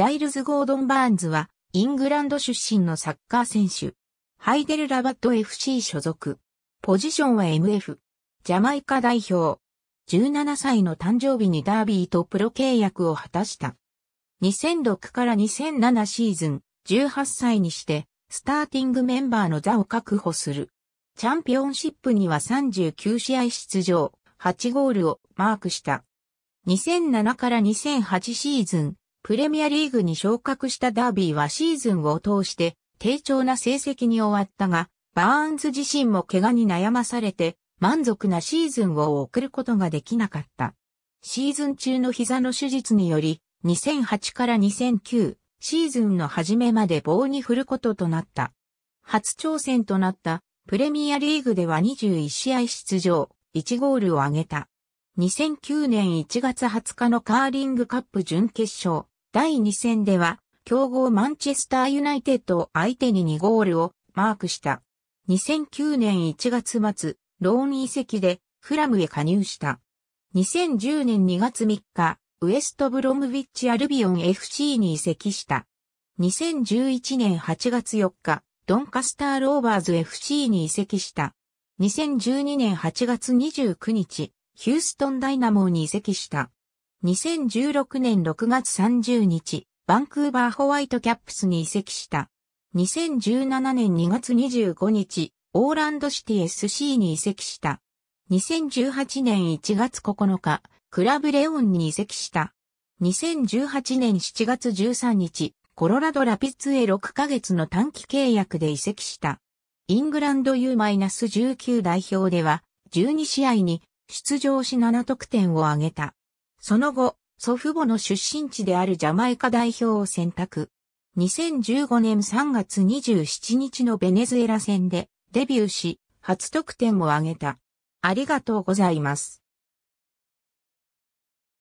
ジャイルズ・ゴードン・バーンズは、イングランド出身のサッカー選手。ハイデルラバット FC 所属。ポジションは MF。ジャマイカ代表。17歳の誕生日にダービーとプロ契約を果たした。2006から2007シーズン、18歳にして、スターティングメンバーの座を確保する。チャンピオンシップには39試合出場、8ゴールをマークした。2007から2008シーズン、プレミアリーグに昇格したダービーはシーズンを通して低調な成績に終わったが、バーンズ自身も怪我に悩まされて満足なシーズンを送ることができなかった。シーズン中の膝の手術により、2008から2009シーズンの初めまで棒に振ることとなった。初挑戦となったプレミアリーグでは21試合出場、1ゴールを挙げた。2009年1月20日のカーリングカップ準決勝第2戦では強豪マンチェスターユナイテッドを相手に2ゴールをマークした。2009年1月末、ローン移籍でフラムへ加入した。2010年2月3日、ウエストブロムビッチアルビオン FC に移籍した。2011年8月4日、ドンカスターローバーズ FC に移籍した。2012年8月29日、ヒューストンダイナモーに移籍した。2016年6月30日、バンクーバーホワイトキャップスに移籍した。2017年2月25日、オーランドシティ SC に移籍した。2018年1月9日、クラブレオンに移籍した。2018年7月13日、コロラドラピッツへ6ヶ月の短期契約で移籍した。イングランド U-19 代表では、12試合に出場し7得点を挙げた。その後、祖父母の出身地であるジャマイカ代表を選択。2015年3月27日のベネズエラ戦でデビューし、初得点を挙げた。ありがとうございます。